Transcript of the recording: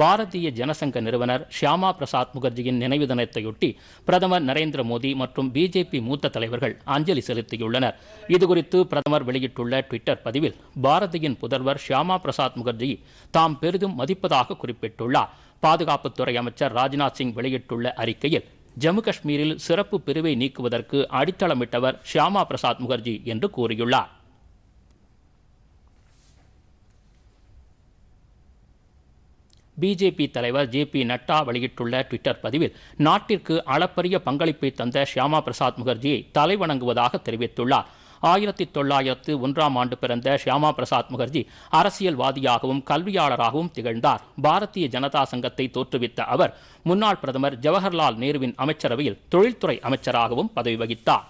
பாரதிய ஜனசங்க நிறுவனர் ஷியாமா பிரசாத் முகர்ஜியின் நினைவு தினத்தையொட்டி பிரதமர் நரேந்திர மோடி மற்றும் பிஜேபி மூத்த தலைவர்கள் அஞ்சலி செலுத்தியுள்ளனர் இதுகுறித்து பிரதமர் வெளியிட்டுள்ள ட்விட்டர் பதிவில் பாரதியின் புதல்வர் ஷியாமா பிரசாத் முகர்ஜி தாம் பெரிதும் மதிப்பதாக குறிப்பிட்டுள்ளார் பாதுகாப்புத்துறை அமைச்சர் ராஜ்நாத் சிங் வெளியிட்டுள்ள அறிக்கையில் ஜம்மு காஷ்மீரில் சிறப்பு பிரிவை நீக்குவதற்கு அடித்தளமிட்டவர் ஷியாமா பிரசாத் முகர்ஜி என்று கூறியுள்ளார் பிஜேபி தலைவர் ஜே பி நட்டா வெளியிட்டுள்ள ட்விட்டர் பதிவில் நாட்டிற்கு அளப்பரிய பங்களிப்பை தந்த ஷியாமா பிரசாத் முகர்ஜியை தலைவணங்குவதாக தெரிவித்துள்ளார் ஆயிரத்தி தொள்ளாயிரத்து ஒன்றாம் ஆண்டு பிறந்த ஷியாமா பிரசாத் முகர்ஜி அரசியல்வாதியாகவும் கல்வியாளராகவும் திகழ்ந்தார் பாரதிய ஜனதா சங்கத்தை தோற்றுவித்த அவர் முன்னாள் பிரதமர் ஜவஹர்லால் நேருவின் அமைச்சரவையில் தொழில்துறை அமைச்சராகவும் பதவி வகித்தார்